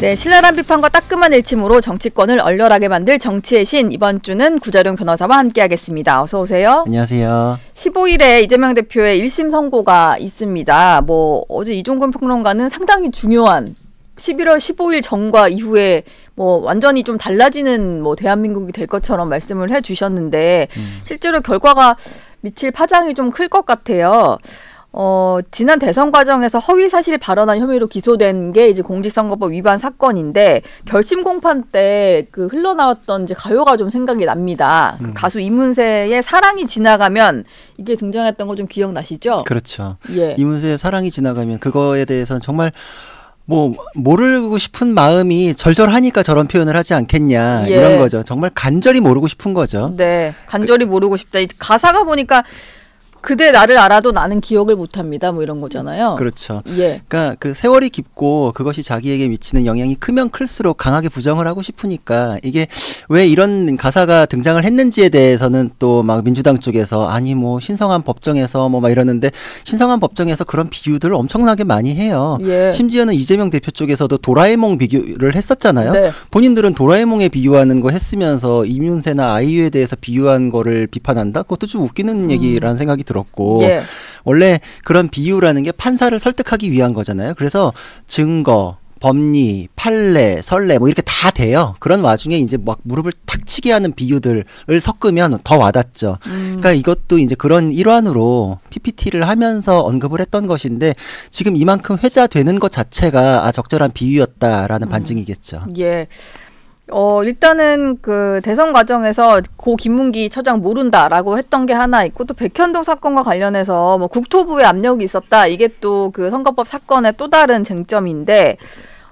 네, 신랄한 비판과 따끔한 일침으로 정치권을 얼려하게 만들 정치의 신 이번 주는 구자룡 변호사와 함께하겠습니다. 어서 오세요. 안녕하세요. 15일에 이재명 대표의 1심 선고가 있습니다. 뭐 어제 이종근 평론가는 상당히 중요한 11월 15일 전과 이후에 뭐 완전히 좀 달라지는 뭐 대한민국이 될 것처럼 말씀을 해 주셨는데 음. 실제로 결과가 미칠 파장이 좀 클 것 같아요. 어, 지난 대선 과정에서 허위 사실 발언한 혐의로 기소된 게 이제 공직선거법 위반 사건인데 결심 공판 때 그 흘러나왔던 이제 가요가 좀 생각이 납니다. 음. 그 가수 이문세의 사랑이 지나가면 이게 등장했던 거 좀 기억나시죠? 그렇죠. 예. 이문세의 사랑이 지나가면 그거에 대해서는 정말 뭐 모르고 싶은 마음이 절절하니까 저런 표현을 하지 않겠냐 예. 이런 거죠. 정말 간절히 모르고 싶은 거죠. 네, 간절히 그, 모르고 싶다. 가사가 보니까 그대 나를 알아도 나는 기억을 못합니다. 뭐 이런 거잖아요. 그렇죠. 예. 그러니까 그 세월이 깊고 그것이 자기에게 미치는 영향이 크면 클수록 강하게 부정을 하고 싶으니까 이게 왜 이런 가사가 등장을 했는지에 대해서는 또 막 민주당 쪽에서 아니 뭐 신성한 법정에서 뭐 막 이러는데 신성한 법정에서 그런 비유들을 엄청나게 많이 해요. 예. 심지어는 이재명 대표 쪽에서도 도라에몽 비교를 했었잖아요. 네. 본인들은 도라에몽에 비유하는 거 했으면서 이윤세나 아이유에 대해서 비유한 거를 비판한다. 그것도 좀 웃기는 음. 얘기라는 생각이 들었고 예. 원래 그런 비유라는 게 판사를 설득하기 위한 거잖아요. 그래서 증거 법리, 판례, 설례 뭐 이렇게 다 돼요. 그런 와중에 이제 막 무릎을 탁 치게 하는 비유들을 섞으면 더 와닿죠. 음. 그러니까 이것도 이제 그런 일환으로 PPT를 하면서 언급을 했던 것인데 지금 이만큼 회자되는 것 자체가 아 적절한 비유였다라는 음. 반증이겠죠. 예. 어, 일단은 그 대선 과정에서 고 김문기 처장 모른다라고 했던 게 하나 있고 또 백현동 사건과 관련해서 뭐 국토부의 압력이 있었다. 이게 또 그 선거법 사건의 또 다른 쟁점인데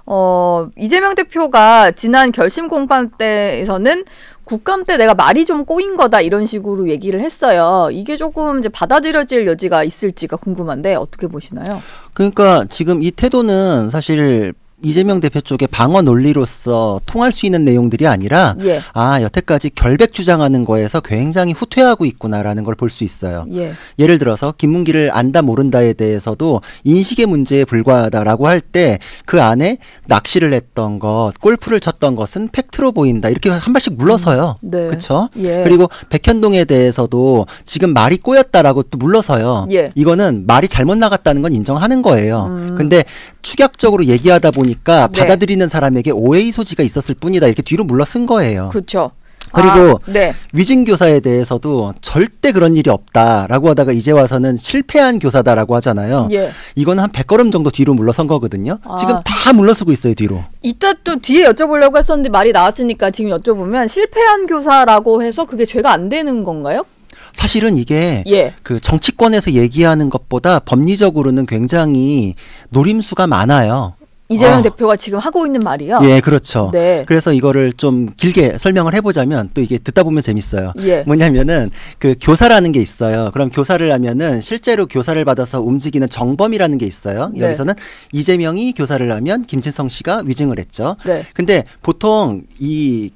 어, 이재명 대표가 지난 결심 공판 때에서는 국감 때 내가 말이 좀 꼬인 거다 이런 식으로 얘기를 했어요. 이게 조금 이제 받아들여질 여지가 있을지가 궁금한데 어떻게 보시나요? 그러니까 지금 이 태도는 사실 이재명 대표 쪽의 방어 논리로서 통할 수 있는 내용들이 아니라 예. 아 여태까지 결백 주장하는 거에서 굉장히 후퇴하고 있구나라는 걸 볼 수 있어요. 예. 를 들어서 김문기를 안다 모른다에 대해서도 인식의 문제에 불과하다라고 할 때 그 안에 낚시를 했던 것, 골프를 쳤던 것은 팩트로 보인다 이렇게 한 발씩 물러서요. 음, 네. 그렇죠. 예. 그리고 백현동에 대해서도 지금 말이 꼬였다라고 또 물러서요. 예. 이거는 말이 잘못 나갔다는 건 인정하는 거예요. 음. 근데 축약적으로 얘기하다 보니 보니까 네. 받아들이는 사람에게 오해의 소지가 있었을 뿐이다 이렇게 뒤로 물러선 거예요. 그렇죠. 그리고 아, 네. 위증 교사에 대해서도 절대 그런 일이 없다라고 하다가 이제 와서는 실패한 교사다라고 하잖아요. 예. 이건 한 100걸음 정도 뒤로 물러선 거거든요. 아. 지금 다 물러서고 있어요, 뒤로. 이따 또 뒤에 여쭤보려고 했었는데 말이 나왔으니까 지금 여쭤보면 실패한 교사라고 해서 그게 죄가 안 되는 건가요? 사실은 이게 예. 그 정치권에서 얘기하는 것보다 법리적으로는 굉장히 노림수가 많아요. 이재명 어. 대표가 지금 하고 있는 말이요. 예, 그렇죠. 네. 그래서 이거를 좀 길게 설명을 해보자면 또 이게 듣다 보면 재밌어요. 예. 뭐냐면은 그 교사라는 게 있어요. 그럼 교사를 하면은 실제로 교사를 받아서 움직이는 정범이라는 게 있어요. 네. 여기서는 이재명이 교사를 하면 김진성 씨가 위증을 했죠. 네. 근데 보통 이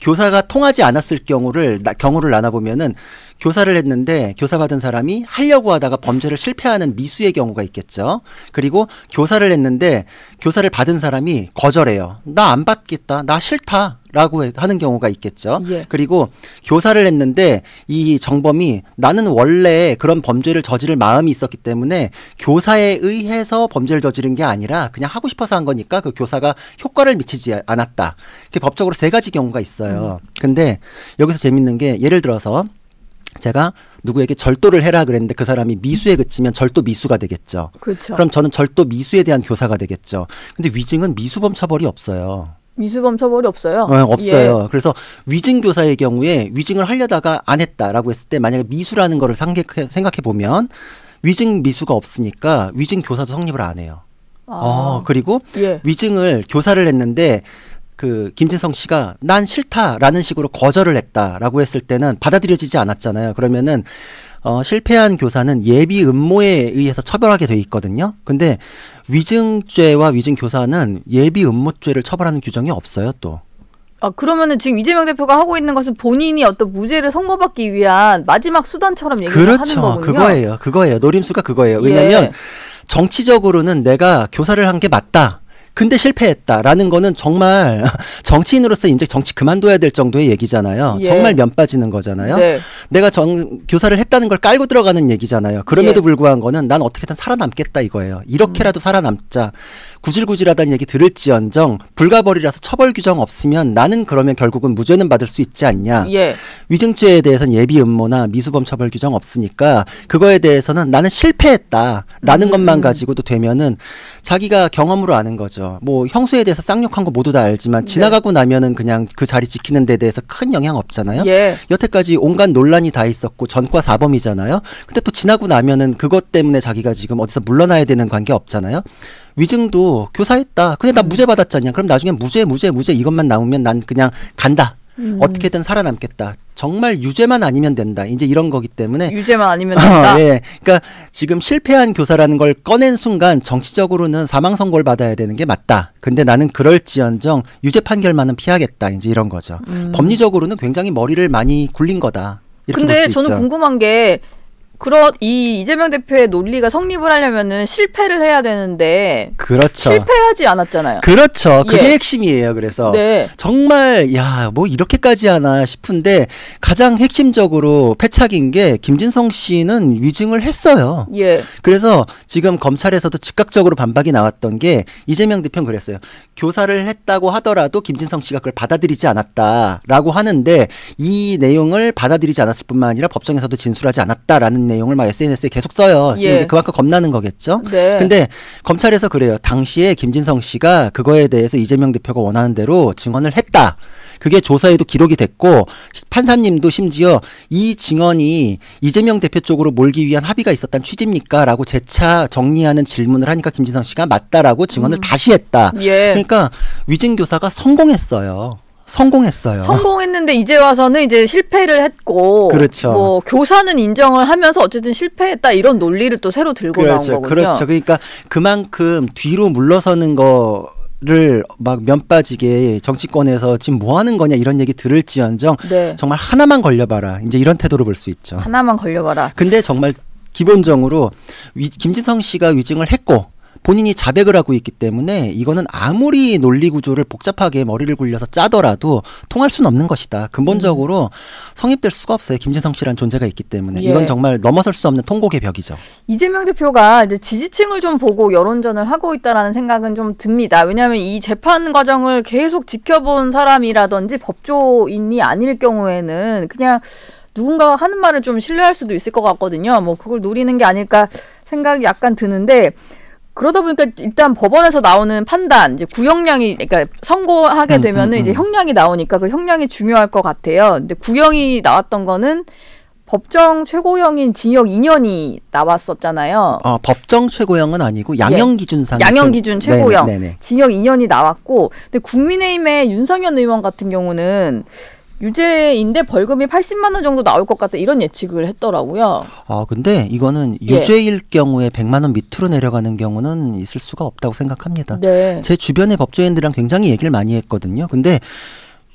교사가 통하지 않았을 경우를 나, 경우를 나눠 보면은 교사를 했는데 교사 받은 사람이 하려고 하다가 범죄를 실패하는 미수의 경우가 있겠죠. 그리고 교사를 했는데 교사를 받은 사람이 거절해요. 나 안 받겠다. 나 싫다. 라고 하는 경우가 있겠죠. 예. 그리고 교사를 했는데 이 정범이 나는 원래 그런 범죄를 저지를 마음이 있었기 때문에 교사에 의해서 범죄를 저지른 게 아니라 그냥 하고 싶어서 한 거니까 그 교사가 효과를 미치지 않았다. 그게 법적으로 세 가지 경우가 있어요. 음. 근데 여기서 재밌는 게 예를 들어서 제가 누구에게 절도를 해라 그랬는데 그 사람이 미수에 그치면 절도 미수가 되겠죠. 그렇죠. 그럼 저는 절도 미수에 대한 교사가 되겠죠. 근데 위증은 미수범 처벌이 없어요. 미수범 처벌이 없어요. 네, 없어요. 예. 그래서 위증 교사의 경우에 위증을 하려다가 안 했다라고 했을 때 만약에 미수라는 거를 생각해 보면 위증 미수가 없으니까 위증 교사도 성립을 안 해요. 아. 어, 그리고 예. 위증을 교사를 했는데 그 김진성 씨가 난 싫다라는 식으로 거절을 했다라고 했을 때는 받아들여지지 않았잖아요. 그러면은 어, 실패한 교사는 예비 음모에 의해서 처벌하게 돼 있거든요. 근데 위증죄와 위증교사는 예비 음모죄를 처벌하는 규정이 없어요, 또. 아, 그러면은 지금 이재명 대표가 하고 있는 것은 본인이 어떤 무죄를 선고받기 위한 마지막 수단처럼 얘기를 그렇죠. 하는 거군요. 그렇죠. 그거예요. 그거예요. 노림수가 그거예요. 왜냐면 예. 정치적으로는 내가 교사를 한 게 맞다. 근데 실패했다라는 거는 정말 정치인으로서 이제 정치 그만둬야 될 정도의 얘기잖아요. 예. 정말 면 빠지는 거잖아요. 네. 내가 정 교사를 했다는 걸 깔고 들어가는 얘기잖아요. 그럼에도 예. 불구한 거는 난 어떻게든 살아남겠다 이거예요. 이렇게라도 음. 살아남자. 구질구질하다는 얘기 들을지언정 불가벌이라서 처벌 규정 없으면 나는 그러면 결국은 무죄는 받을 수 있지 않냐. 예. 위증죄에 대해서는 예비 음모나 미수범 처벌 규정 없으니까 그거에 대해서는 나는 실패했다라는 음. 것만 가지고도 되면은 자기가 경험으로 아는 거죠. 뭐 형수에 대해서 쌍욕한 거 모두 다 알지만 네. 지나가고 네. 나면은 그냥 그 자리 지키는 데 대해서 큰 영향 없잖아요. 예. 여태까지 온갖 논란이 다 있었고 전과 사범이잖아요. 근데 또 지나고 나면은 그것 때문에 자기가 지금 어디서 물러나야 되는 관계 없잖아요. 위증도 교사했다. 근데 나 음. 무죄 받았잖냐. 그럼 나중에 무죄, 무죄, 무죄 이것만 나오면 난 그냥 간다. 음. 어떻게든 살아남겠다. 정말 유죄만 아니면 된다. 이제 이런 거기 때문에 유죄만 아니면 된다. 어, 예. 그러니까 지금 실패한 교사라는 걸 꺼낸 순간 정치적으로는 사망 선고를 받아야 되는 게 맞다. 근데 나는 그럴지언정 유죄 판결만은 피하겠다. 이제 이런 거죠. 음. 법리적으로는 굉장히 머리를 많이 굴린 거다. 근데 저는 궁금한 게 그런 이 이재명 대표의 논리가 성립을 하려면은 실패를 해야 되는데 그렇죠. 실패하지 않았잖아요. 그렇죠. 그게 예. 핵심이에요. 그래서 네. 정말 야뭐 이렇게까지 하나 싶은데 가장 핵심적으로 패착인 게 김진성 씨는 위증을 했어요. 예. 그래서 지금 검찰에서도 즉각적으로 반박이 나왔던 게 이재명 대표는 그랬어요. 교사를 했다고 하더라도 김진성 씨가 그걸 받아들이지 않았다라고 하는데 이 내용을 받아들이지 않았을 뿐만 아니라 법정에서도 진술하지 않았다라는 내용을 막 SNS에 계속 써요. 예. 이제 그만큼 겁나는 거겠죠. 네. 근데 검찰에서 그래요. 당시에 김진성 씨가 그거에 대해서 이재명 대표가 원하는 대로 증언을 했다. 그게 조사에도 기록이 됐고 판사님도 심지어 이 증언이 이재명 대표 쪽으로 몰기 위한 합의가 있었던 취지입니까라고 재차 정리하는 질문을 하니까 김진성 씨가 맞다라고 증언을 음. 다시 했다. 예. 그러니까 위증 교사가 성공했어요. 성공했어요. 성공했는데 이제 와서는 이제 실패를 했고 그렇죠. 뭐 교사는 인정을 하면서 어쨌든 실패했다 이런 논리를 또 새로 들고 그렇죠. 나온 거군요. 그렇죠. 그러니까 그만큼 뒤로 물러서는 거 를막 면빠지게 정치권에서 지금 뭐 하는 거냐 이런 얘기 들을지언정 네. 정말 하나만 걸려봐라 이제 이런 태도로 볼 수 있죠. 하나만 걸려봐라. 근데 정말 기본적으로 위, 김진성 씨가 위증을 했고 본인이 자백을 하고 있기 때문에 이거는 아무리 논리 구조를 복잡하게 머리를 굴려서 짜더라도 통할 수는 없는 것이다. 근본적으로 음. 성립될 수가 없어요. 김진성 씨란 존재가 있기 때문에 예. 이건 정말 넘어설 수 없는 통곡의 벽이죠. 이재명 대표가 이제 지지층을 좀 보고 여론전을 하고 있다라는 생각은 좀 듭니다. 왜냐하면 이 재판 과정을 계속 지켜본 사람이라든지 법조인이 아닐 경우에는 그냥 누군가가 하는 말을 좀 신뢰할 수도 있을 것 같거든요. 뭐 그걸 노리는 게 아닐까 생각이 약간 드는데 그러다 보니까 일단 법원에서 나오는 판단, 이제 구형량이 그러니까 선고하게 되면은 음, 음, 이제 음. 형량이 나오니까 그 형량이 중요할 것 같아요. 근데 구형이 나왔던 거는 법정 최고형인 징역 2년이 나왔었잖아요. 아, 법정 최고형은 아니고 양형 예. 기준상 양형 기준 최고형 네네, 네네. 징역 2년이 나왔고 근데 국민의힘의 윤석열 의원 같은 경우는 유죄인데 벌금이 80만 원 정도 나올 것 같다 이런 예측을 했더라고요. 아 근데 이거는 예. 유죄일 예. 경우에 100만 원 밑으로 내려가는 경우는 있을 수가 없다고 생각합니다. 네. 제 주변의 법조인들이랑 굉장히 얘기를 많이 했거든요. 근데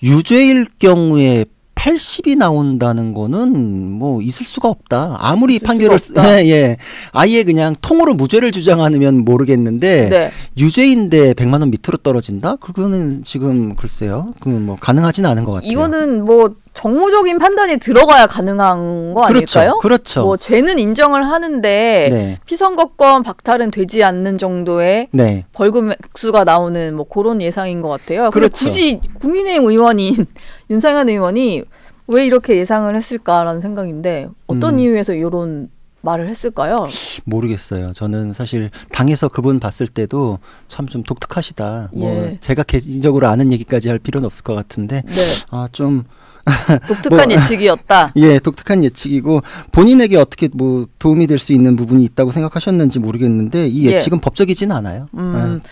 유죄일 경우에 80이 나온다는 거는 뭐 있을 수가 없다. 아무리 판결을 없다. 예, 예. 아예 그냥 통으로 무죄를 주장하면 모르겠는데 네. 유죄인데 100만 원 밑으로 떨어진다? 그거는 지금 글쎄요. 그뭐 가능하진 않은 것 같아요. 이거는 뭐 정무적인 판단이 들어가야 가능한 거 그렇죠. 아닐까요? 그렇죠. 뭐 죄는 인정을 하는데 네. 피선거권 박탈은 되지 않는 정도의 네. 벌금 액수가 나오는 뭐 그런 예상인 것 같아요. 그렇죠. 굳이 국민의힘 의원인 윤상현 의원이 왜 이렇게 예상을 했을까라는 생각인데 어떤 음. 이유에서 이런 말을 했을까요? 모르겠어요. 저는 사실 당에서 그분 봤을 때도 참 좀 독특하시다. 뭐 예. 뭐 제가 개인적으로 아는 얘기까지 할 필요는 없을 것 같은데 네. 아좀 독특한 뭐, 예측이었다. 예, 독특한 예측이고 본인에게 어떻게 뭐 도움이 될 수 있는 부분이 있다고 생각하셨는지 모르겠는데 이 예. 예측은 예. 법적이진 않아요. 음, 예.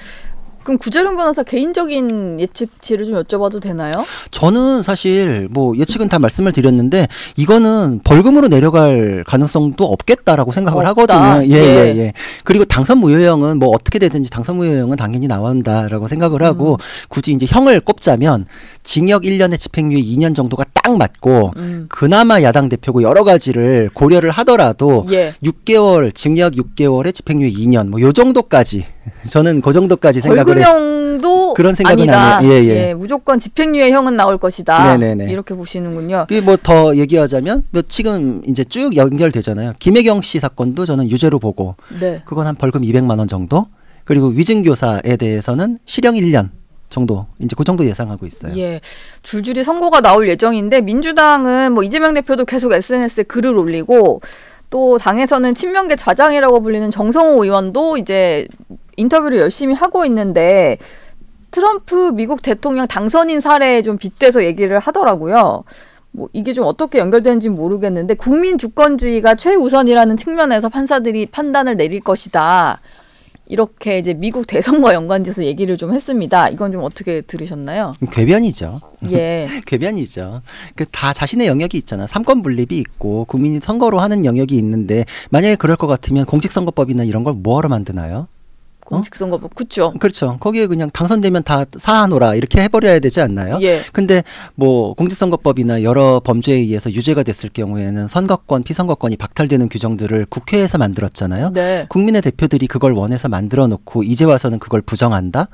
그럼 구재룡 변호사 개인적인 예측치를 좀 여쭤봐도 되나요? 저는 사실 뭐 예측은 다 말씀을 드렸는데 이거는 벌금으로 내려갈 가능성도 없겠다라고 생각을 없다. 하거든요. 예예예. 예, 예. 예, 그리고 당선 무효형은 뭐 어떻게 되든지 당선 무효형은 당연히 나온다라고 생각을 하고 음. 굳이 이제 형을 꼽자면 징역 1년에 집행유예 2년 정도가 딱 맞고 음. 그나마 야당 대표고 여러 가지를 고려를 하더라도 예. 6개월 징역 6개월에 집행유예 2년 뭐요 정도까지 저는 그 정도까지 생각을 벌금형도 그런 생각은 아니다. 요 예, 예. 예, 무조건 집행유예형은 나올 것이다. 네네네. 이렇게 보시는군요. 그 뭐더 얘기하자면 뭐 지금 이제 쭉 연결되잖아요. 김혜경 씨 사건도 저는 유죄로 보고 네. 그건 한 벌금 200만 원 정도. 그리고 위증교사에 대해서는 실형 1년. 정도 이제 그 정도 예상하고 있어요. 예, 줄줄이 선고가 나올 예정인데 민주당은 뭐 이재명 대표도 계속 SNS에 글을 올리고 또 당에서는 친명계 좌장이라고 불리는 정성호 의원도 이제 인터뷰를 열심히 하고 있는데 트럼프 미국 대통령 당선인 사례에 좀 빗대서 얘기를 하더라고요. 뭐 이게 좀 어떻게 연결되는지 모르겠는데 국민 주권주의가 최우선이라는 측면에서 판사들이 판단을 내릴 것이다. 이렇게 이제 미국 대선과 연관돼서 얘기를 좀 했습니다. 이건 좀 어떻게 들으셨나요? 궤변이죠. 음, 예. 궤변이죠. 그 다 자신의 영역이 있잖아. 삼권 분립이 있고 국민이 선거로 하는 영역이 있는데 만약에 그럴 것 같으면 공직선거법이나 이런 걸 뭐하러 만드나요? 공직선거법 어? 그렇죠. 그렇죠. 거기에 그냥 당선되면 다 사하노라 이렇게 해버려야 되지 않나요? 예. 근데 뭐 공직선거법이나 여러 범죄에 의해서 유죄가 됐을 경우에는 선거권, 피선거권이 박탈되는 규정들을 국회에서 만들었잖아요. 네. 국민의 대표들이 그걸 원해서 만들어 놓고 이제 와서는 그걸 부정한다.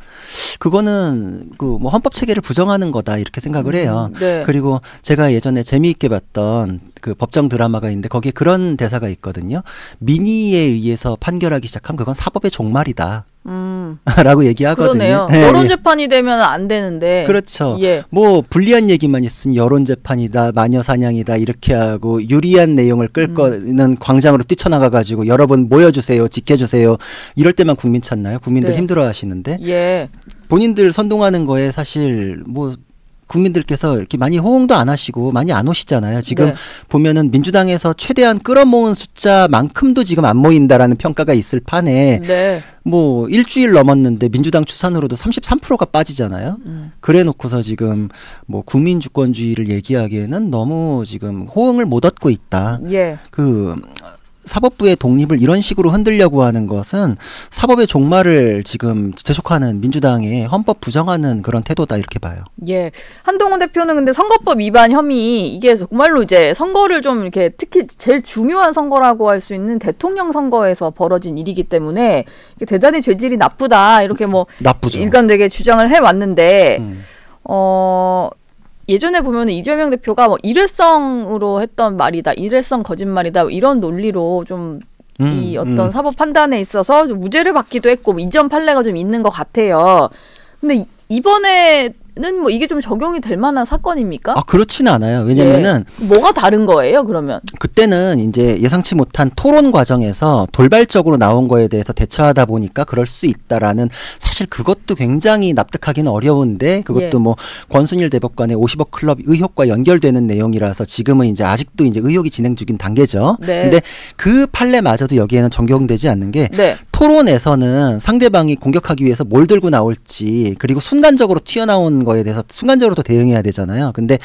그거는 그 뭐 헌법 체계를 부정하는 거다 이렇게 생각을 해요. 음, 네. 그리고 제가 예전에 재미있게 봤던 그 법정 드라마가 있는데 거기에 그런 대사가 있거든요. 민의에 의해서 판결하기 시작한 그건 사법의 종말이다. 음. 라고 얘기하거든요. 네. 예. 여론 재판이 되면 안 되는데. 그렇죠. 예. 뭐 불리한 얘기만 있으면 여론 재판이다, 마녀 사냥이다 이렇게 하고 유리한 내용을 끌거는 음. 광장으로 뛰쳐나가 가지고 여러분 모여주세요, 지켜주세요 이럴 때만 국민 찾나요? 국민들 네. 힘들어하시는데. 예. 본인들 선동하는 거에 사실 뭐 국민들께서 이렇게 많이 호응도 안 하시고 많이 안 오시잖아요. 지금 네. 보면은 민주당에서 최대한 끌어모은 숫자만큼도 지금 안 모인다라는 평가가 있을 판에 네. 뭐 일주일 넘었는데 민주당 추산으로도 33%가 빠지잖아요. 음. 그래 놓고서 지금 뭐 국민 주권주의를 얘기하기에는 너무 지금 호응을 못 얻고 있다. 예. 그 사법부의 독립을 이런 식으로 흔들려고 하는 것은 사법의 종말을 지금 재촉하는 민주당의 헌법 부정하는 그런 태도다 이렇게 봐요. 예. 한동훈 대표는 근데 선거법 위반 혐의 이게 정말로 이제 선거를 좀 이렇게 특히 제일 중요한 선거라고 할 수 있는 대통령 선거에서 벌어진 일이기 때문에 대단히 죄질이 나쁘다 이렇게 뭐 나쁘죠. 일관되게 주장을 해 왔는데 음. 어 예전에 보면 이재명 대표가 뭐 일회성으로 했던 말이다, 일회성 거짓말이다 뭐 이런 논리로 좀이 음, 음. 어떤 음, 사법 판단에 있어서 무죄를 받기도 했고 뭐 이전 판례가 좀 있는 것 같아요. 근데 이번에 이거는 뭐 이게 좀 적용이 될 만한 사건입니까? 아그렇지 않아요. 왜냐면은 네. 뭐가 다른 거예요? 그러면 그때는 이제 예상치 못한 토론 과정에서 돌발적으로 나온 거에 대해서 대처하다 보니까 그럴 수 있다라는 사실 그것도 굉장히 납득하기는 어려운데 그것도 예. 뭐 권순일 대법관의 50억 클럽 의혹과 연결되는 내용이라서 지금은 이제 아직도 이제 의혹이 진행 중인 단계죠. 네. 근데 그 판례마저도 여기에는 적용되지 않는 게 네. 토론에서는 상대방이 공격하기 위해서 뭘 들고 나올지 그리고 순간적으로 튀어나온 거에 대해서 순간적으로 도 대응해야 되잖아요. 근데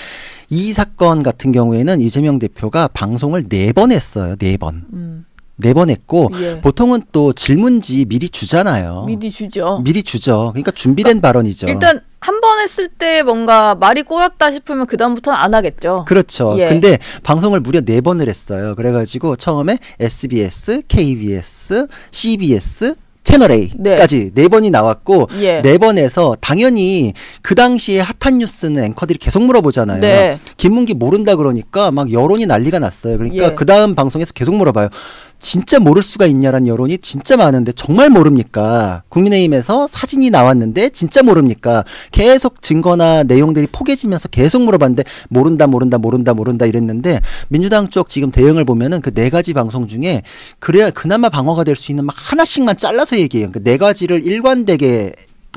이 사건 같은 경우에는 이재명 대표가 방송을 네 번 했어요. 네 번. 음. 네번 했고 예. 보통은 또 질문지 미리 주잖아요. 미리 주죠. 미리 주죠. 그러니까 준비된 그 발언이죠. 일단 한번 했을 때 뭔가 말이 꼬였다 싶으면 그다음부터는 안 하겠죠. 그렇죠. 예. 근데 방송을 무려 네 번을 했어요. 그래가지고 처음에 SBS, KBS, CBS, 채널 A까지 네. 네 번이 나왔고 예. 네 번에서 당연히 그 당시에 핫한 뉴스는 앵커들이 계속 물어보잖아요. 네. 김문기 모른다 그러니까 막 여론이 난리가 났어요. 그러니까 예. 그 다음 방송에서 계속 물어봐요. 진짜 모를 수가 있냐라는 여론이 진짜 많은데 정말 모릅니까? 국민의힘에서 사진이 나왔는데 진짜 모릅니까? 계속 증거나 내용들이 포개지면서 계속 물어봤는데 모른다 모른다 모른다 모른다 이랬는데 민주당 쪽 지금 대응을 보면은 그 네 가지 방송 중에 그래야 그나마 방어가 될 수 있는 막 하나씩만 잘라서 얘기해요. 그네 그러니까 가지를 일관되게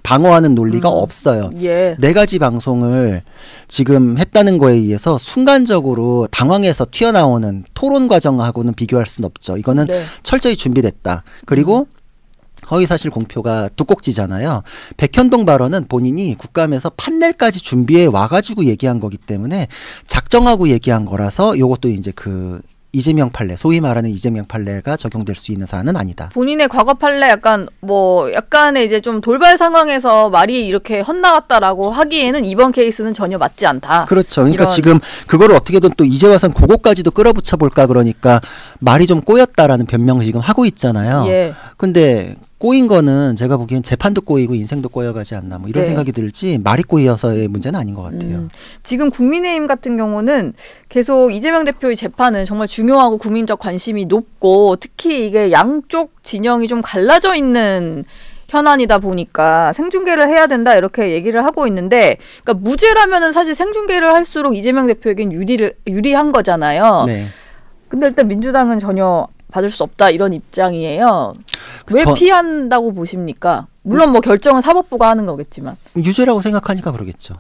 방어하는 논리가 음. 없어요. 예. 네 가지 방송을 지금 했다는 거에 의해서 순간적으로 당황해서 튀어나오는 토론 과정하고는 비교할 수는 없죠. 이거는 네. 철저히 준비됐다. 그리고 음. 허위사실 공표가 두꼭지잖아요. 백현동 발언은 본인이 국감에서 판넬까지 준비해 와가지고 얘기한 거기 때문에 작정하고 얘기한 거라서 이것도 이제 그 이재명 판례, 소위 말하는 이재명 판례가 적용될 수 있는 사안은 아니다. 본인의 과거 판례 약간 뭐 약간의 이제 좀 돌발 상황에서 말이 이렇게 헛나갔다라고 하기에는 이번 케이스는 전혀 맞지 않다. 그렇죠. 그러니까 이런... 지금 그거 어떻게든 또 이제 와선 그거까지도 끌어붙여 볼까 그러니까 말이 좀 꼬였다라는 변명 지금 하고 있잖아요. 예. 근데 꼬인 거는 제가 보기엔 재판도 꼬이고 인생도 꼬여가지 않나 뭐 이런 네. 생각이 들지 말이 꼬여서의 문제는 아닌 것 같아요. 음, 지금 국민의힘 같은 경우는 계속 이재명 대표의 재판은 정말 중요하고 국민적 관심이 높고 특히 이게 양쪽 진영이 좀 갈라져 있는 현안이다 보니까 생중계를 해야 된다 이렇게 얘기를 하고 있는데 그러니까 무죄라면은 사실 생중계를 할수록 이재명 대표에겐 유리를 유리한 거잖아요. 네. 근데 일단 민주당은 전혀 받을 수 없다 이런 입장이에요. 그 왜 전... 피한다고 보십니까? 물론 뭐 결정은 사법부가 하는 거겠지만 유죄라고 생각하니까 그러겠죠.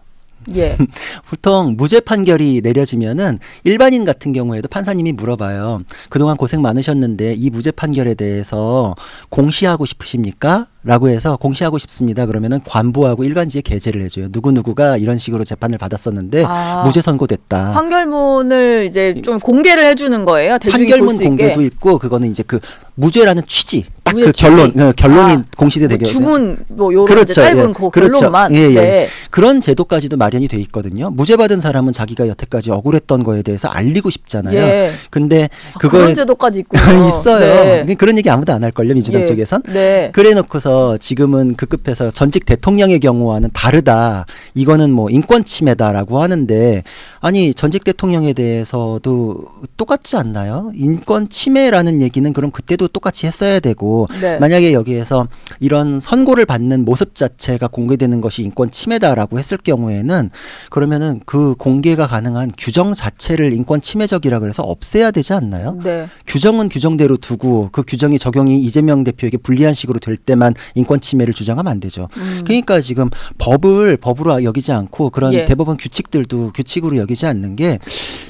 예. 보통 무죄 판결이 내려지면은 일반인 같은 경우에도 판사님이 물어봐요. 그동안 고생 많으셨는데 이 무죄 판결에 대해서 공시하고 싶으십니까? 라고 해서 공시하고 싶습니다. 그러면은 관보하고 일간지에 게재를 해줘요. 누구 누구가 이런 식으로 재판을 받았었는데 아, 무죄 선고됐다. 판결문을 이제 좀 공개를 해주는 거예요. 대중이 판결문 공개도 있고 그거는 이제 그 무죄라는 취지 딱그 결론 네, 결론이 아, 공시돼되게 뭐 주문 뭐 요런 그렇죠, 짧은 예, 그 그렇죠. 결론만 예, 예. 네. 그런 제도까지도 마련이 돼 있거든요. 무죄 받은 사람은 자기가 여태까지 억울했던 거에 대해서 알리고 싶잖아요. 예. 근데 아, 그거 그런 제도까지 있고 있어요. 네. 그런 얘기 아무도 안 할 걸요 민주당 예. 쪽에선. 네. 그래 놓고서 지금은 급급해서 그 전직 대통령의 경우와는 다르다. 이거는 뭐 인권 침해다라고 하는데 아니 전직 대통령에 대해서도 똑같지 않나요? 인권 침해라는 얘기는 그럼 그때도 똑같이 했어야 되고 네. 만약에 여기에서 이런 선고를 받는 모습 자체가 공개되는 것이 인권 침해다라고 했을 경우에는 그러면은 그 공개가 가능한 규정 자체를 인권 침해적이라 그래서 없애야 되지 않나요? 네. 규정은 규정대로 두고 그 규정이 적용이 이재명 대표에게 불리한 식으로 될 때만 인권 침해를 주장하면 안 되죠. 음. 그러니까 지금 법을 법으로 여기지 않고 그런 예. 대법원 규칙들도 규칙으로 여기지 않는 게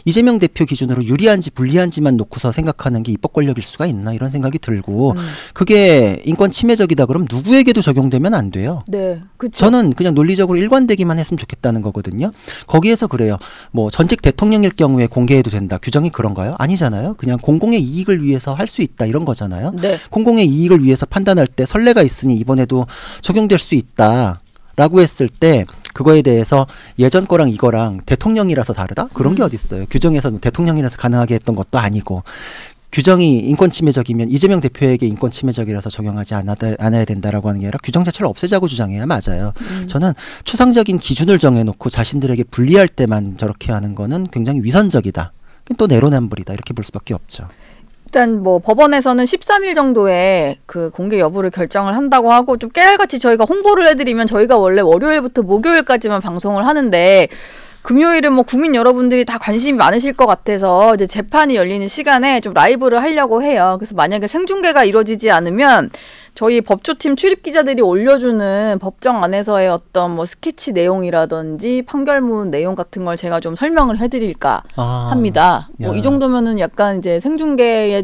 이재명 대표 기준으로 유리한지 불리한지만 놓고서 생각하는 게 입법 권력일 수가 있나 이런 생각이 들고 음. 그게 인권 침해적이다 그럼 누구에게도 적용되면 안 돼요. 네, 그쵸. 저는 그냥 논리적으로 일관되기만 했으면 좋겠다는 거거든요. 거기에서 그래요. 뭐 전직 대통령일 경우에 공개해도 된다 규정이 그런가요? 아니잖아요. 그냥 공공의 이익을 위해서 할 수 있다 이런 거잖아요. 네. 공공의 이익을 위해서 판단할 때 선례가 있으니 이번에도 적용될 수 있다. 라고 했을 때 그거에 대해서 예전 거랑 이거랑 대통령이라서 다르다? 그런 게 음. 어딨어요. 규정에서 대통령이라서 가능하게 했던 것도 아니고. 규정이 인권 침해적이면 이재명 대표에게 인권 침해적이라서 적용하지 않아다, 않아야 된다라고 하는 게 아니라 규정 자체를 없애자고 주장해야 맞아요. 음. 저는 추상적인 기준을 정해놓고 자신들에게 불리할 때만 저렇게 하는 거는 굉장히 위선적이다. 또 내로남불이다 이렇게 볼 수밖에 없죠. 일단 뭐 법원에서는 13일 정도에 그 공개 여부를 결정을 한다고 하고 좀 깨알같이 저희가 홍보를 해드리면 저희가 원래 월요일부터 목요일까지만 방송을 하는데 금요일은 뭐 국민 여러분들이 다 관심이 많으실 것 같아서 이제 재판이 열리는 시간에 좀 라이브를 하려고 해요. 그래서 만약에 생중계가 이루어지지 않으면 저희 법조팀 출입 기자들이 올려주는 법정 안에서의 어떤 뭐 스케치 내용이라든지 판결문 내용 같은 걸 제가 좀 설명을 해드릴까 아, 합니다. 뭐 이 정도면은 약간 이제 생중계에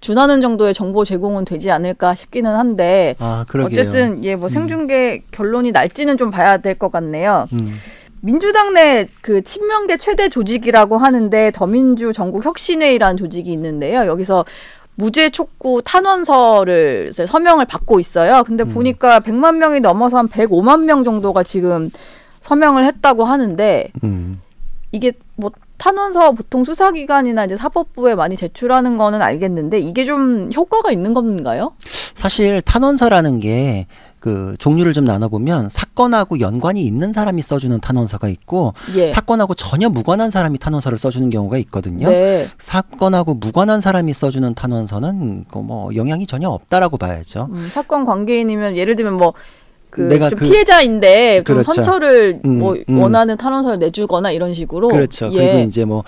준하는 정도의 정보 제공은 되지 않을까 싶기는 한데 아, 어쨌든 예뭐 음. 생중계 음. 결론이 날지는 좀 봐야 될 것 같네요. 음. 민주당 내 그 친명계 최대 조직이라고 하는데 더민주 전국 혁신회의라는 조직이 있는데요. 여기서 무죄 촉구 탄원서를 서명을 받고 있어요. 근데 음. 보니까 100만 명이 넘어서 한 105만 명 정도가 지금 서명을 했다고 하는데 음. 이게 뭐 탄원서 보통 수사기관이나 이제 사법부에 많이 제출하는 거는 알겠는데 이게 좀 효과가 있는 건가요? 사실 탄원서라는 게그 종류를 좀 나눠보면 사건하고 연관이 있는 사람이 써주는 탄원서가 있고 예. 사건하고 전혀 무관한 사람이 탄원서를 써주는 경우가 있거든요. 네. 사건하고 무관한 사람이 써주는 탄원서는 그 뭐 영향이 전혀 없다라고 봐야죠. 음, 사건 관계인이면 예를 들면 뭐그 내가 그, 피해자인데 그렇죠. 좀 선처를 뭐 음, 뭐 음. 원하는 탄원서를 내주거나 이런 식으로 그렇죠. 예. 그리고 이제 뭐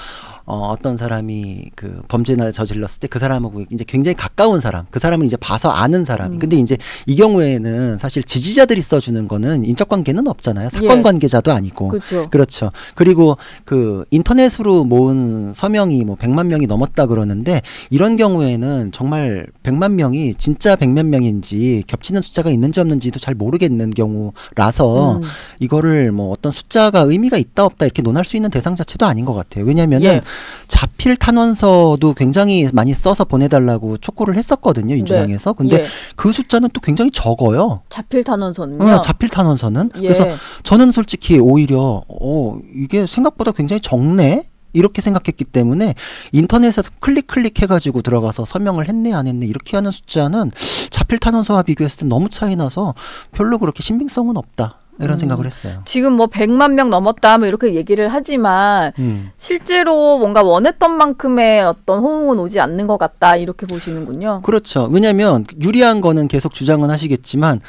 어, 어떤 사람이 그 범죄나 저질렀을 때 그 사람하고 이제 굉장히 가까운 사람, 그 사람을 이제 봐서 아는 사람. 음. 근데 이제 이 경우에는 사실 지지자들이 써주는 거는 인적 관계는 없잖아요. 사건 예. 관계자도 아니고. 그렇죠. 그렇죠. 그리고 그 인터넷으로 모은 서명이 뭐 100만 명이 넘었다 그러는데 이런 경우에는 정말 100만 명이 진짜 100몇 명인지 겹치는 숫자가 있는지 없는지도 잘 모르겠는 경우라서 음. 이거를 뭐 어떤 숫자가 의미가 있다 없다 이렇게 논할 수 있는 대상 자체도 아닌 것 같아요. 왜냐면은 예. 자필 탄원서도 굉장히 많이 써서 보내달라고 촉구를 했었거든요 민주당에서. 네. 근데 예. 그 숫자는 또 굉장히 적어요. 자필 탄원서는요. 어, 자필 탄원서는. 예. 그래서 저는 솔직히 오히려 어 이게 생각보다 굉장히 적네. 이렇게 생각했기 때문에 인터넷에서 클릭 클릭 해가지고 들어가서 설명을 했네 안 했네 이렇게 하는 숫자는 자필 탄원서와 비교했을 때 너무 차이 나서 별로 그렇게 신빙성은 없다. 이런 음. 생각을 했어요. 지금 뭐 100만 명 넘었다 뭐 이렇게 얘기를 하지만 음. 실제로 뭔가 원했던 만큼의 어떤 호응은 오지 않는 것 같다 이렇게 보시는군요. 그렇죠. 왜냐하면 유리한 거는 계속 주장은 하시겠지만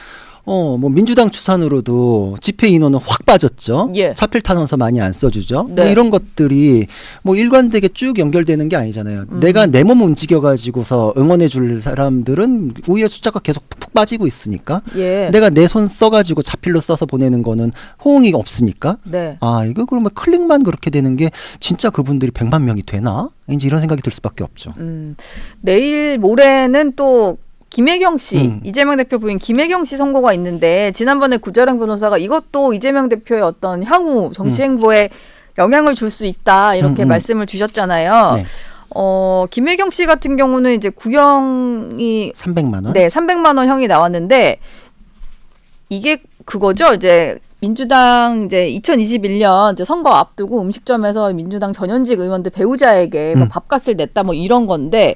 어, 뭐 민주당 추산으로도 집회 인원은 확 빠졌죠. 예. 차필 탄원서 많이 안 써주죠. 뭐 네. 뭐 이런 것들이 뭐 일관되게 쭉 연결되는 게 아니잖아요. 음. 내가 내 몸 움직여가지고서 응원해줄 사람들은 오히려 숫자가 계속 푹푹 빠지고 있으니까. 예. 내가 내 손 써가지고 자필로 써서 보내는 거는 호응이 없으니까. 네. 아 이거 그러면 클릭만 그렇게 되는 게 진짜 그분들이 백만 명이 되나? 이제 이런 생각이 들 수밖에 없죠. 음. 내일 모레는 또 김혜경 씨, 음. 이재명 대표 부인 김혜경 씨선거가 있는데 지난번에 구자랑 변호사가 이것도 이재명 대표의 어떤 향후 정치 음. 행보에 음. 영향을 줄 수 있다 이렇게 음, 음, 말씀을 주셨잖아요. 네. 어, 김혜경 씨 같은 경우는 이제 구형이 300만 원? 네, 300만 원 형이 나왔는데 이게 그거죠. 이제 민주당 이제 2021년 이제 선거 앞두고 음식점에서 민주당 전현직 의원들 배우자에게 막 뭐 음. 밥값을 냈다 뭐 이런 건데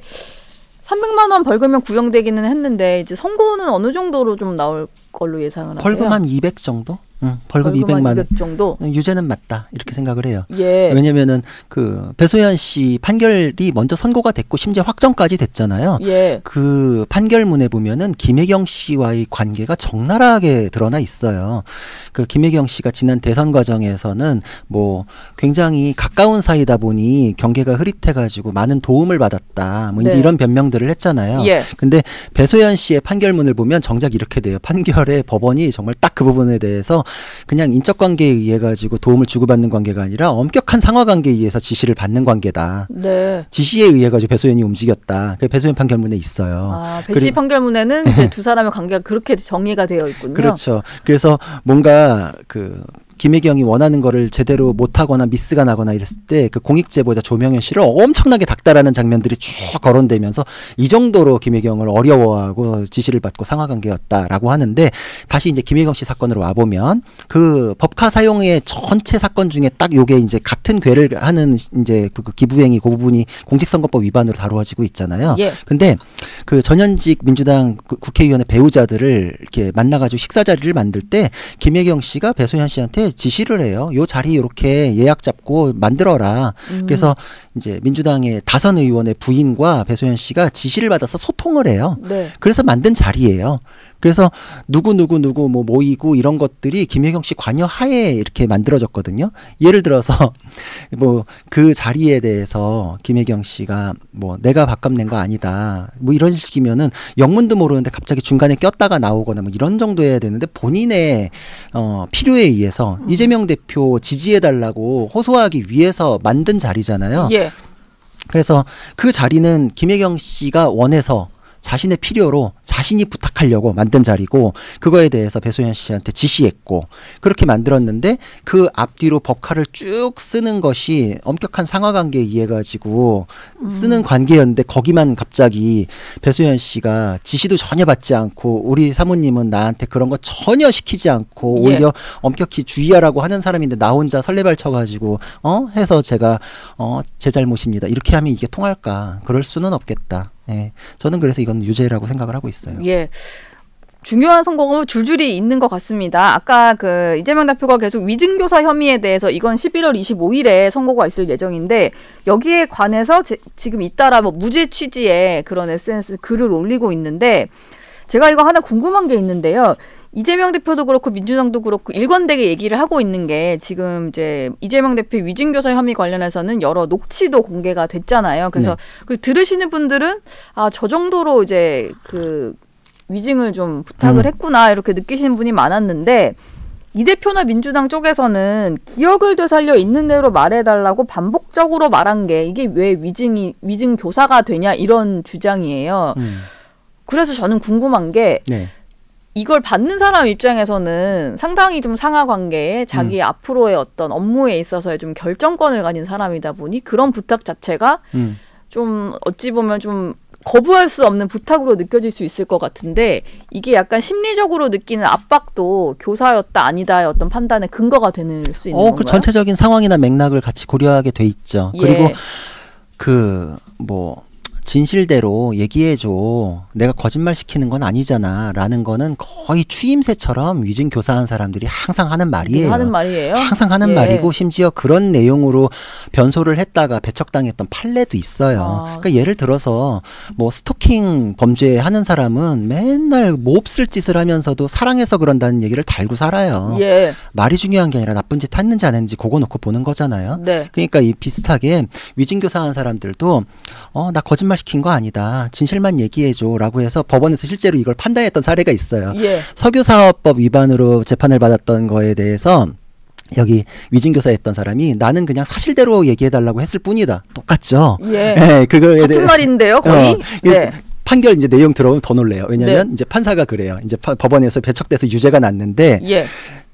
300만 원벌금형 구형되기는 했는데 이제 선고는 어느 정도로 좀 나올 걸로 예상을 하세요? 벌금 한 200 정도? 응, 벌금, 벌 200만 200 정도 유죄는 맞다 이렇게 생각을 해요. 예. 왜냐면은 그 배소연 씨 판결이 먼저 선고가 됐고 심지어 확정까지 됐잖아요. 예. 그 판결문에 보면은 김혜경 씨와의 관계가 적나라하게 드러나 있어요. 그 김혜경 씨가 지난 대선 과정에서는 뭐 굉장히 가까운 사이다 보니 경계가 흐릿해가지고 많은 도움을 받았다. 뭐 이제 네. 이런 변명들을 했잖아요. 예. 근데 배소연 씨의 판결문을 보면 정작 이렇게 돼요. 판결에 법원이 정말 딱 그 부분에 대해서 그냥 인적 관계에 의해 가지고 도움을 주고받는 관계가 아니라 엄격한 상하 관계에 의해서 지시를 받는 관계다. 네. 지시에 의해 가지고 배소연이 움직였다. 그 배소연 판결문에 있어요. 아, 배씨 판결문에는 두 사람의 관계가 그렇게 정리가 되어 있군요. 그렇죠. 그래서 뭔가 그 김혜경이 원하는 거를 제대로 못하거나 미스가 나거나 이랬을 때 그 공익 제보자 조명현 씨를 엄청나게 닥달하는 장면들이 쭉 거론되면서 이 정도로 김혜경을 어려워하고 지시를 받고 상하관계였다라고 하는데 다시 이제 김혜경 씨 사건으로 와 보면 그 법카 사용의 전체 사건 중에 딱 요게 이제 같은 괴를 하는 이제 그, 그 기부행위 그 부분이 공직선거법 위반으로 다루어지고 있잖아요. 예. 근데 그 전현직 민주당 그 국회의원의 배우자들을 이렇게 만나가지고 식사 자리를 만들 때 김혜경 씨가 배소현 씨한테 지시를 해요. 요 자리 이렇게 예약 잡고 만들어라. 음. 그래서 이제 민주당의 다선 의원의 부인과 배소연 씨가 지시를 받아서 소통을 해요. 네. 그래서 만든 자리예요. 그래서 누구 누구 누구 뭐 모이고 이런 것들이 김혜경 씨 관여 하에 이렇게 만들어졌거든요. 예를 들어서 뭐 그 자리에 대해서 김혜경 씨가 뭐 내가 밥값 낸거 아니다. 뭐 이런 식이면은 영문도 모르는데 갑자기 중간에 꼈다가 나오거나 뭐 이런 정도 해야 되는데 본인의 어 필요에 의해서 음. 이재명 대표 지지해 달라고 호소하기 위해서 만든 자리잖아요. 예. 그래서 그 자리는 김혜경 씨가 원해서 자신의 필요로 자신이 부탁하려고 만든 자리고 그거에 대해서 배소연 씨한테 지시했고 그렇게 만들었는데 그 앞뒤로 법카를 쭉 쓰는 것이 엄격한 상하관계에 의해 가지고 음. 쓰는 관계였는데 거기만 갑자기 배소연 씨가 지시도 전혀 받지 않고 우리 사모님은 나한테 그런 거 전혀 시키지 않고 예. 오히려 예. 엄격히 주의하라고 하는 사람인데 나 혼자 설레발 쳐가지고 어 해서 제가 어 제 잘못입니다 이렇게 하면 이게 통할까 그럴 수는 없겠다 네. 저는 그래서 이건 유죄라고 생각을 하고 있어요. 예. 중요한 선거가 줄줄이 있는 것 같습니다. 아까 그 이재명 대표가 계속 위증교사 혐의에 대해서 이건 11월 25일에 선고가 있을 예정인데 여기에 관해서 제, 지금 잇따라 뭐 무죄 취지의 그런 SNS 글을 올리고 있는데 제가 이거 하나 궁금한 게 있는데요. 이재명 대표도 그렇고 민주당도 그렇고 일관되게 얘기를 하고 있는 게 지금 이제 이재명 대표 위증교사 혐의 관련해서는 여러 녹취도 공개가 됐잖아요. 그래서 네. 들으시는 분들은 아 저 정도로 이제 그 위증을 좀 부탁을 음. 했구나 이렇게 느끼시는 분이 많았는데 이 대표나 민주당 쪽에서는 기억을 되살려 있는 대로 말해달라고 반복적으로 말한 게 이게 왜 위증이 위증 교사가 되냐 이런 주장이에요. 음. 그래서 저는 궁금한 게 네. 이걸 받는 사람 입장에서는 상당히 좀 상하 관계에 자기 음. 앞으로의 어떤 업무에 있어서의 좀 결정권을 가진 사람이다 보니 그런 부탁 자체가 음. 좀 어찌 보면 좀 거부할 수 없는 부탁으로 느껴질 수 있을 것 같은데 이게 약간 심리적으로 느끼는 압박도 교사였다 아니다의 어떤 판단의 근거가 되는 수 있는 어, 그 건가요? 그 전체적인 상황이나 맥락을 같이 고려하게 돼 있죠. 예. 그리고 그뭐 진실대로 얘기해줘. 내가 거짓말 시키는 건 아니잖아. 라는 거는 거의 추임새처럼 위증 교사한 사람들이 항상 하는 말이에요. 네, 하는 말이에요? 항상 하는 예. 말이고, 심지어 그런 내용으로 변소를 했다가 배척당했던 판례도 있어요. 아. 그러니까 예를 들어서 뭐 스토킹 범죄 하는 사람은 맨날 몹쓸 짓을 하면서도 사랑해서 그런다는 얘기를 달고 살아요. 예. 말이 중요한 게 아니라 나쁜 짓 했는지 안 했는지 그거 놓고 보는 거잖아요. 네. 그러니까 이 비슷하게 위증 교사한 사람들도 어, 나 거짓말 폄하시킨 거 아니다. 진실만 얘기해줘라고 해서 법원에서 실제로 이걸 판단했던 사례가 있어요. 예. 석유사업법 위반으로 재판을 받았던 거에 대해서 여기 위증교사 했던 사람이 나는 그냥 사실대로 얘기해달라고 했을 뿐이다. 똑같죠. 예. 네, 그거에 같은 대해, 말인데요, 어, 거의. 어, 네. 판결 이제 내용 들어오면 더 놀래요. 왜냐하면 네. 이제 판사가 그래요. 이제 파, 법원에서 배척돼서 유죄가 났는데 예.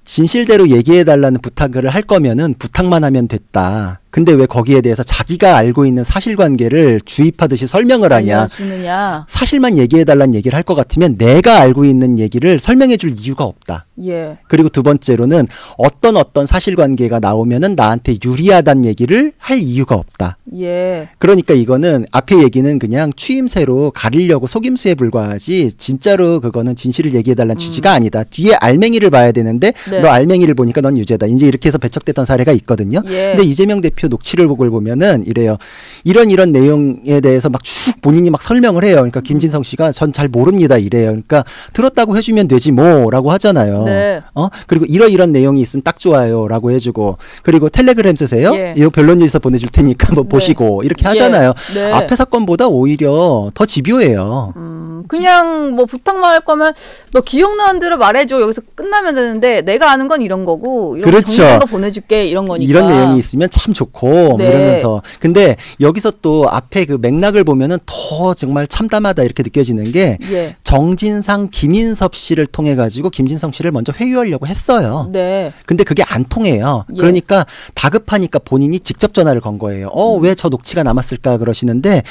진실대로 얘기해달라는 부탁을 할 거면은 부탁만 하면 됐다. 근데 왜 거기에 대해서 자기가 알고 있는 사실관계를 주입하듯이 설명을 하냐 알려주느냐. 사실만 얘기해달라는 얘기를 할 것 같으면 내가 알고 있는 얘기를 설명해줄 이유가 없다 예. 그리고 두 번째로는 어떤 어떤 사실관계가 나오면은 나한테 유리하단 얘기를 할 이유가 없다 예. 그러니까 이거는 앞에 얘기는 그냥 추임새로 가리려고 속임수에 불과하지 진짜로 그거는 진실을 얘기해달라는 음. 취지가 아니다 뒤에 알맹이를 봐야 되는데 네. 너 알맹이를 보니까 넌 유죄다 이제 이렇게 해서 배척됐던 사례가 있거든요 예. 근데 이재명 대표 대표 녹취를 보고 보면은 이래요. 이런 이런 내용에 대해서 막 쭉 본인이 막 설명을 해요. 그러니까 김진성 씨가 전 잘 모릅니다 이래요. 그러니까 들었다고 해주면 되지 뭐라고 하잖아요. 네. 어 그리고 이러 이런 내용이 있으면 딱 좋아요라고 해주고 그리고 텔레그램 쓰세요. 예. 이거 변론지에서 보내줄 테니까 한번 네. 보시고 이렇게 하잖아요. 예. 네. 앞에 사건보다 오히려 더 집요해요. 음, 그냥 뭐 부탁만 할 거면 너 기억나는 대로 말해줘 여기서 끝나면 되는데 내가 아는 건 이런 거고 이런 그렇죠. 정리 보내줄게 이런 거니까 이런 내용이 있으면 참 좋. 좋고 뭐 네. 이러면서 근데 여기서 또 앞에 그 맥락을 보면은 더 정말 참담하다 이렇게 느껴지는 게 예. 정진상 김인섭 씨를 통해 가지고 김진성 씨를 먼저 회유하려고 했어요. 네. 근데 그게 안 통해요. 예. 그러니까 다급하니까 본인이 직접 전화를 건 거예요. 어 왜 저 녹취가 남았을까 그러시는데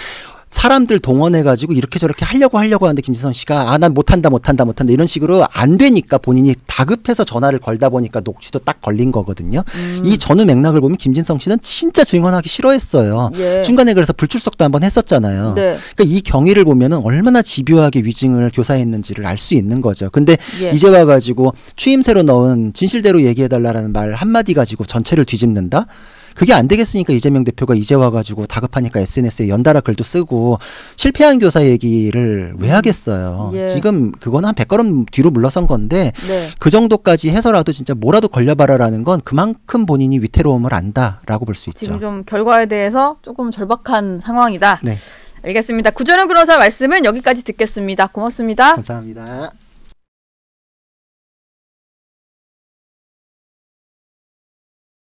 사람들 동원해가지고 이렇게 저렇게 하려고 하려고 하는데 김지선 씨가 아 난 못한다 못한다 못한다 이런 식으로 안 되니까 본인이 다급해서 전화를 걸다 보니까 녹취도 딱 걸린 거거든요. 음. 이 전후 맥락을 보면 김진성 씨는 진짜 증언하기 싫어했어요. 예. 중간에 그래서 불출석도 한 번 했었잖아요. 네. 그러니까 이 경위를 보면은 얼마나 집요하게 위증을 교사했는지를 알 수 있는 거죠. 근데 예. 이제 와가지고 취임새로 넣은 진실대로 얘기해달라는 말 한마디 가지고 전체를 뒤집는다. 그게 안 되겠으니까 이재명 대표가 이제 와가지고 다급하니까 SNS에 연달아 글도 쓰고 실패한 교사 얘기를 왜 음. 하겠어요. 예. 지금 그건 한 100걸음 뒤로 물러선 건데 네. 그 정도까지 해서라도 진짜 뭐라도 걸려봐라라는 건 그만큼 본인이 위태로움을 안다라고 볼 수 있죠. 지금 좀 결과에 대해서 조금 절박한 상황이다. 네. 알겠습니다. 구조령 변호사 말씀은 여기까지 듣겠습니다. 고맙습니다. 감사합니다.